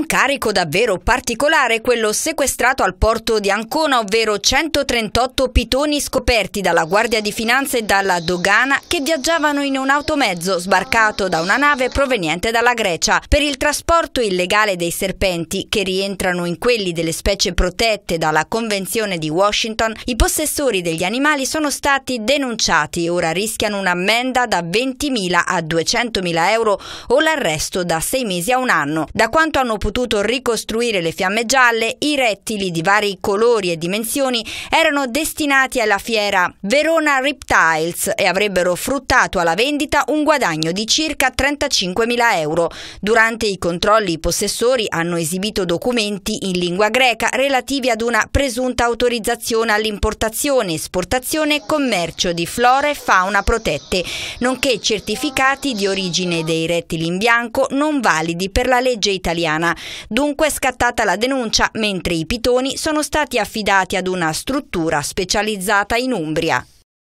Un carico davvero particolare quello sequestrato al porto di Ancona, ovvero 138 pitoni scoperti dalla Guardia di Finanza e dalla Dogana che viaggiavano in un automezzo sbarcato da una nave proveniente dalla Grecia per il trasporto illegale dei serpenti che rientrano in quelli delle specie protette dalla Convenzione di Washington. I possessori degli animali sono stati denunciati e ora rischiano un'ammenda da 20.000 a 200.000 euro o l'arresto da 6 mesi a un anno. Da quanto hanno potuto potuto ricostruire le fiamme gialle, i rettili di vari colori e dimensioni erano destinati alla fiera Verona Reptiles e avrebbero fruttato alla vendita un guadagno di circa 35.000 euro. Durante i controlli i possessori hanno esibito documenti in lingua greca relativi ad una presunta autorizzazione all'importazione, esportazione e commercio di flora e fauna protette, nonché certificati di origine dei rettili in bianco non validi per la legge italiana. Dunque è scattata la denuncia, mentre i pitoni sono stati affidati ad una struttura specializzata in Umbria.